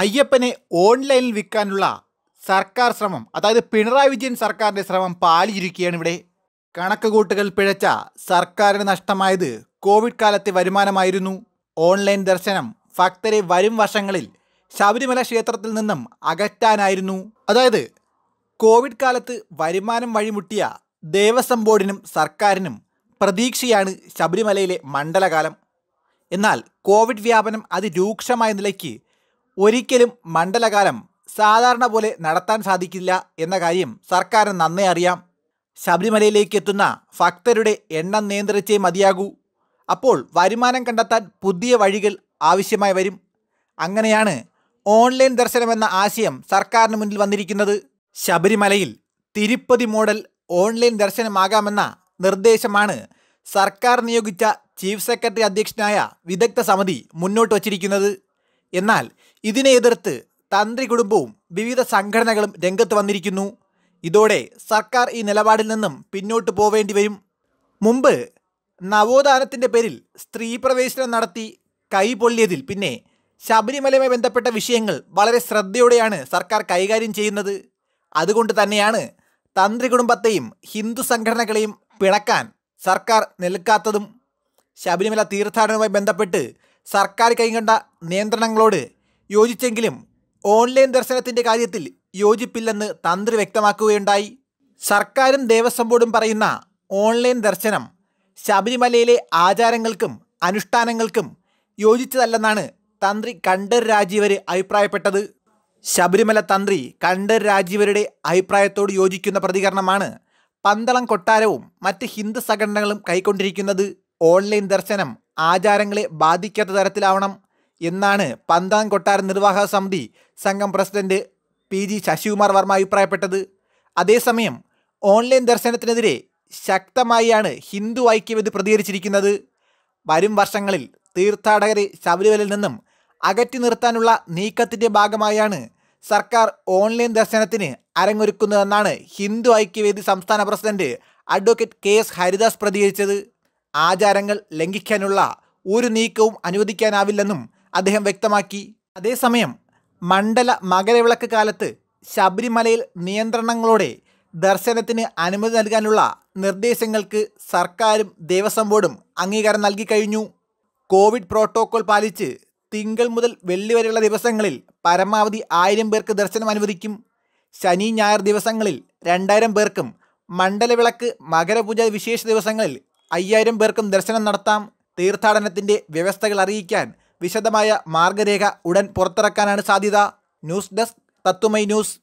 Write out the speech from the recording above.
അയ്യപ്പനെ ഓൺലൈനിൽ വിൽക്കാനുള്ള സർക്കാർ ശ്രമം അതായത് പിണറായി വിജയൻ സർക്കാരിൻ്റെ ശ്രമം പാലിയിരിക്കുകയാണ് ഇവിടെ കണക്ക് കൂട്ടുകൾ പിഴച്ച സർക്കാരിന് നഷ്ടമായത് കോവിഡ് കാലത്തെ വരുമാനമായിരുന്നു ഓൺലൈൻ ദർശനം ഭക്തരെ വരും വർഷങ്ങളിൽ ശബരിമല ക്ഷേത്രത്തിൽ നിന്നും അകറ്റാനായിരുന്നു അതായത് കോവിഡ് കാലത്ത് വരുമാനം വഴിമുട്ടിയ ദേവസ്വം ബോർഡിനും സർക്കാരിനും പ്രതീക്ഷയാണ് ശബരിമലയിലെ മണ്ഡലകാലം എന്നാൽ കോവിഡ് വ്യാപനം അതിരൂക്ഷമായ നിലയ്ക്ക് ഒരിക്കലും മണ്ഡലകാലം സാധാരണ പോലെ നടത്താൻ സാധിക്കില്ല എന്ന കാര്യം സർക്കാരിന് നന്നേ അറിയാം ശബരിമലയിലേക്ക് എത്തുന്ന ഭക്തരുടെ എണ്ണം നിയന്ത്രിച്ചേ മതിയാകൂ അപ്പോൾ വരുമാനം കണ്ടെത്താൻ പുതിയ വഴികൾ ആവശ്യമായി വരും അങ്ങനെയാണ് ഓൺലൈൻ ദർശനമെന്ന ആശയം സർക്കാരിന് മുന്നിൽ വന്നിരിക്കുന്നത് ശബരിമലയിൽ തിരുപ്പതി മോഡൽ ഓൺലൈൻ ദർശനമാകാമെന്ന നിർദ്ദേശമാണ് സർക്കാർ നിയോഗിച്ച ചീഫ് സെക്രട്ടറി അധ്യക്ഷനായ വിദഗ്ധ സമിതി മുന്നോട്ട് വച്ചിരിക്കുന്നത് എന്നാൽ ഇതിനെ എതിർത്ത് തന്ത്രി കുടുംബവും വിവിധ സംഘടനകളും രംഗത്ത് വന്നിരിക്കുന്നു ഇതോടെ സർക്കാർ ഈ നിലപാടിൽ നിന്നും പിന്നോട്ട് പോവേണ്ടി വരും മുമ്പ് നവോത്ഥാനത്തിൻ്റെ പേരിൽ സ്ത്രീ പ്രവേശനം നടത്തി കൈ പൊള്ളിയതിൽ പിന്നെ ശബരിമലയുമായി ബന്ധപ്പെട്ട വിഷയങ്ങൾ വളരെ ശ്രദ്ധയോടെയാണ് സർക്കാർ കൈകാര്യം ചെയ്യുന്നത് അതുകൊണ്ട് തന്നെയാണ് തന്ത്രി കുടുംബത്തെയും ഹിന്ദു സംഘടനകളെയും പിണക്കാൻ സർക്കാർ നിൽക്കാത്തതും ശബരിമല തീർത്ഥാടനവുമായി ബന്ധപ്പെട്ട് സർക്കാർ കൈകണ്ട നിയന്ത്രണങ്ങളോട് യോജിച്ചെങ്കിലും ഓൺലൈൻ ദർശനത്തിൻ്റെ കാര്യത്തിൽ യോജിപ്പില്ലെന്ന് തന്ത്രി വ്യക്തമാക്കുകയുണ്ടായി സർക്കാരും ദേവസ്വം ബോർഡും പറയുന്ന ഓൺലൈൻ ദർശനം ശബരിമലയിലെ ആചാരങ്ങൾക്കും അനുഷ്ഠാനങ്ങൾക്കും യോജിച്ചതല്ലെന്നാണ് തന്ത്രി കണ്ഠർ രാജീവർ അഭിപ്രായപ്പെട്ടത് ശബരിമല തന്ത്രി കണ്ഠർ രാജീവരുടെ അഭിപ്രായത്തോട് യോജിക്കുന്ന പ്രതികരണമാണ് പന്തളം കൊട്ടാരവും മറ്റ് ഹിന്ദു സംഘടനകളും കൈക്കൊണ്ടിരിക്കുന്നത് ഓൺലൈൻ ദർശനം ആചാരങ്ങളെ ബാധിക്കാത്ത തരത്തിലാവണം എന്നാണ് പന്താൻ കൊട്ടാര നിർവാഹക സമിതി സംഘം president P G Sasikumar Varma അഭിപ്രായപ്പെട്ടത് അതേസമയം ഓൺലൈൻ ദർശനത്തിനെതിരെ ശക്തമായാണ് ഹിന്ദു ഐക്യവേദി പ്രതികരിച്ചിരിക്കുന്നത് വരും വർഷങ്ങളിൽ തീർത്ഥാടകരെ ശബരിമലയിൽ നിന്നും അകറ്റി നിർത്താനുള്ള നീക്കത്തിൻ്റെ ഭാഗമായാണ് സർക്കാർ ഓൺലൈൻ ദർശനത്തിന് അരങ്ങൊരുക്കുന്നതെന്നാണ് ഹിന്ദു ഐക്യവേദി സംസ്ഥാന president advocate K S Haridas പ്രതികരിച്ചത് ആചാരങ്ങൾ ലംഘിക്കാനുള്ള ഒരു നീക്കവും അനുവദിക്കാനാവില്ലെന്നും അദ്ദേഹം വ്യക്തമാക്കി അതേസമയം മണ്ഡല മകരവിളക്ക് കാലത്ത് ശബരിമലയിൽ നിയന്ത്രണങ്ങളോടെ ദർശനത്തിന് അനുമതി നൽകാനുള്ള നിർദ്ദേശങ്ങൾക്ക് സർക്കാരും ദേവസ്വം ബോർഡും അംഗീകാരം നൽകിക്കഴിഞ്ഞു കോവിഡ് പ്രോട്ടോകോൾ പാലിച്ച് തിങ്കൾ മുതൽ വെള്ളി വരെയുള്ള ദിവസങ്ങളിൽ പരമാവധി ആയിരം പേർക്ക് ദർശനം അനുവദിക്കും ശനി ഞായർ ദിവസങ്ങളിൽ രണ്ടായിരം പേർക്കും മണ്ഡലവിളക്ക് മകരപൂജ വിശേഷ ദിവസങ്ങളിൽ അയ്യായിരം പേർക്കും ദർശനം നടത്താം തീർത്ഥാടനത്തിൻ്റെ വ്യവസ്ഥകൾ അറിയിക്കാൻ വിശദമായ മാർഗരേഖ ഉടൻ പുറത്തിറക്കാനാണ് സാധ്യത ന്യൂസ് ഡെസ്ക് തത്തുമൈ ന്യൂസ്